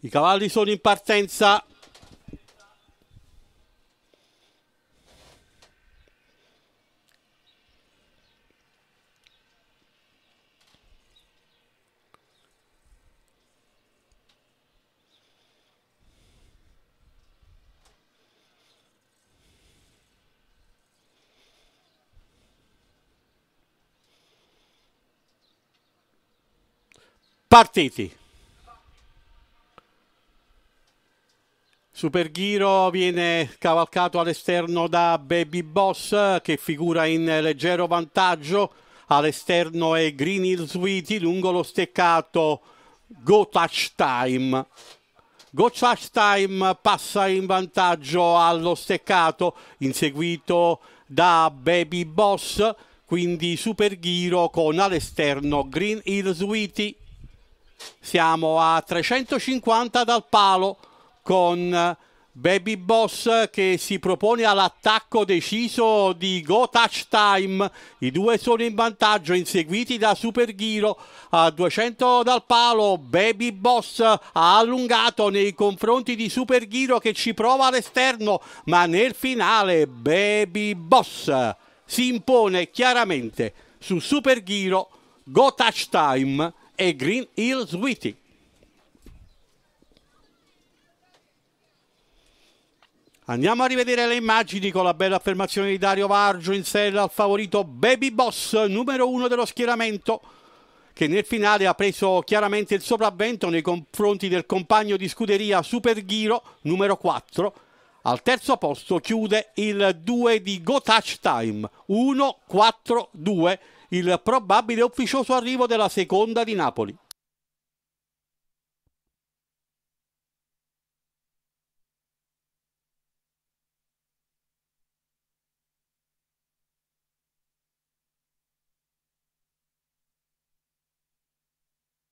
I cavalli sono in partenza. Partiti. Superghiro viene cavalcato all'esterno da Baby Boss che figura in leggero vantaggio. All'esterno è Green Hill Sweetie lungo lo steccato Go Touch Time. Go Touch Time passa in vantaggio allo steccato inseguito da Baby Boss, quindi Superghiro con all'esterno Green Hill Sweetie. Siamo a 350 dal palo con Baby Boss che si propone all'attacco deciso di Go Touch Time. I due sono in vantaggio, inseguiti da Super Ghiro a 200 dal palo. Baby Boss ha allungato nei confronti di Super Ghiro che ci prova all'esterno, ma nel finale Baby Boss si impone chiaramente su Super Ghiro, Go Touch Time e Green Hill Sweetie. Andiamo a rivedere le immagini con la bella affermazione di Dario Vargio in sella al favorito Baby Boss, numero uno dello schieramento, che nel finale ha preso chiaramente il sopravvento nei confronti del compagno di scuderia Super Ghiro, numero 4. Al terzo posto chiude il 2 di Go Touch Time, 1-4-2, il probabile ufficioso arrivo della seconda di Napoli.